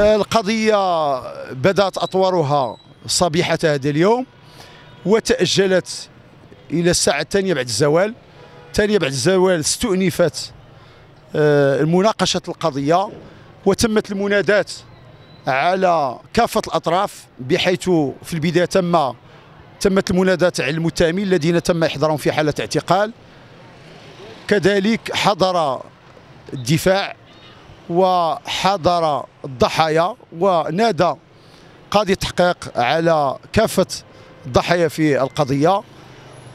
القضية بدأت أطوارها صبيحة هذا اليوم وتأجلت إلى الساعة الثانية بعد الزوال الثانية بعد الزوال استؤنفت آه، مناقشة القضية وتمت المنادات على كافة الأطراف بحيث في البداية تم تمت المنادات على المتهمين الذين تم إحضارهم في حالة اعتقال كذلك حضر الدفاع وحضر الضحايا ونادى قاضي التحقيق على كافة الضحايا في القضية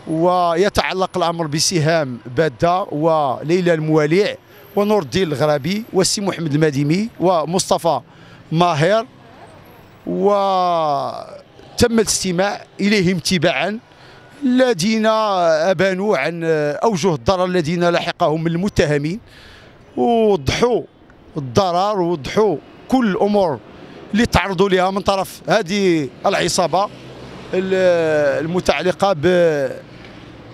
ويتعلق الأمر بسهام بادة وليلى المواليع ونور الدين الغرابي وسي محمد المديمي ومصطفى ماهر وتم الاستماع إليهم تباعا الذين أبانوا عن أوجه الضرر الذين لحقهم المتهمين ووضحوا الضرر ووضحوا كل الامور اللي تعرضوا لها من طرف هذه العصابه المتعلقه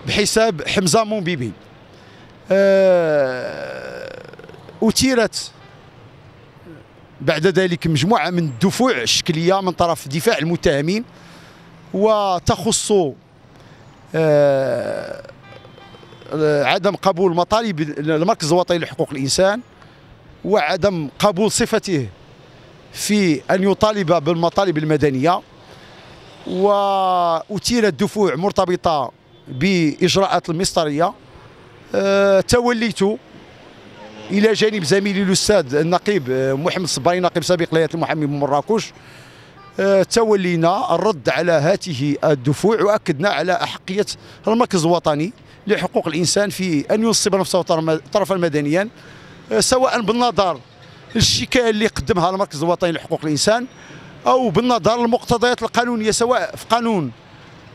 بحساب حمزه مومبيبي آه، اثيرت بعد ذلك مجموعه من الدفوع الشكليه من طرف دفاع المتهمين وتخص آه، آه، عدم قبول مطالب المركز الوطني لحقوق الانسان وعدم قبول صفته في أن يطالب بالمطالب المدنية وأثيرت دفوع مرتبطة بإجراءات المسطرية أه، توليت إلى جانب زميلي الأستاذ النقيب أه، محمد صبري نقيب سابق لهيئة المحامي من مراكش أه، تولينا الرد على هذه الدفوع واكدنا على احقيه المركز الوطني لحقوق الانسان في ان ينصب نفسه طرفا مدنيا سواء بالنظر للشكايه اللي قدمها المركز الوطني لحقوق الانسان او بالنظر للمقتضيات القانونيه سواء في قانون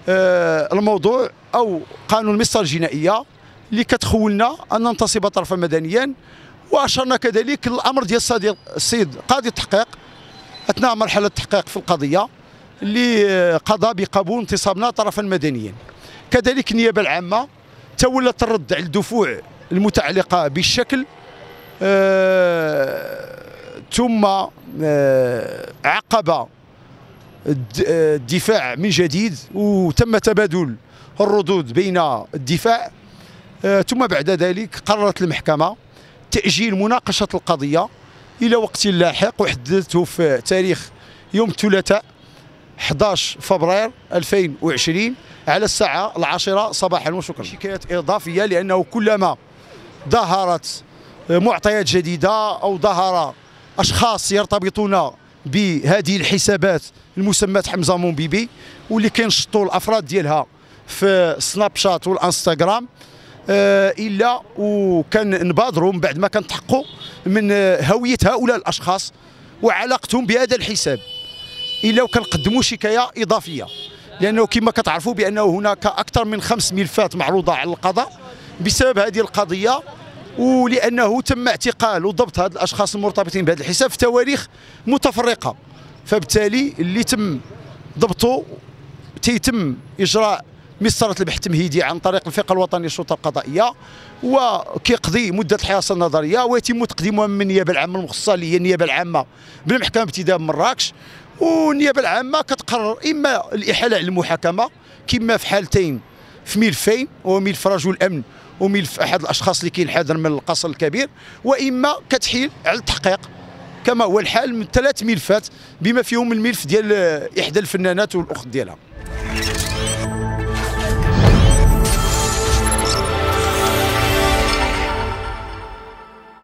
آه، الموضوع او قانون مصر الجنائيه اللي كتخولنا ان ننتصب طرفا مدنيا واشرنا كذلك الامر ديال السيد قاضي التحقيق اثناء مرحله التحقيق في القضيه اللي قضى بقبول انتصابنا طرفا مدنيا كذلك النيابه العامه تولت الرد على الدفوع المتعلقه بالشكل آه، ثم آه، عقب آه، الدفاع من جديد وتم تبادل الردود بين الدفاع ثم بعد ذلك قررت المحكمة تأجيل مناقشة القضية إلى وقت لاحق وحددته في تاريخ يوم الثلاثاء 11 فبراير 2020 على الساعة العاشرة صباحا وشكرا شكاية إضافية لأنه كلما ظهرت معطيات جديدة أو ظهر أشخاص يرتبطون بهذه الحسابات المسمات حمزة مومبيبي واللي كينشطوا الأفراد ديالها في سناب شات والانستغرام آه، الا وكان نبادروا من بعد ما كنتحققوا من هويه هؤلاء الاشخاص وعلاقتهم بهذا الحساب الا وكنقدموا شكايه اضافيه لانه كما كتعرفوا بانه هناك اكثر من خمس ملفات معروضه على القضاء بسبب هذه القضيه ولانه تم اعتقال وضبط هاد الاشخاص المرتبطين بهذا الحساب في تواريخ متفرقه فبالتالي اللي تم ضبطه تيتم اجراء مسطره البحث التمهيدي عن طريق الفقه الوطني للشرطه القضائيه وكيقضي مده الحراسه النظريه ويتم تقديمها من النيابه العامه المخصصه اللي هي النيابه العامه بالمحكمه ابتداء من مراكش والنيابه العامه كتقرر اما الاحاله على المحاكمه كما في حالتين في ملفين وملف رجل الامن وملف احد الاشخاص اللي كينحدر من القصر الكبير واما كتحيل على التحقيق كما هو الحال من ثلاث ملفات بما فيهم الملف ديال احدى الفنانات والاخت ديالها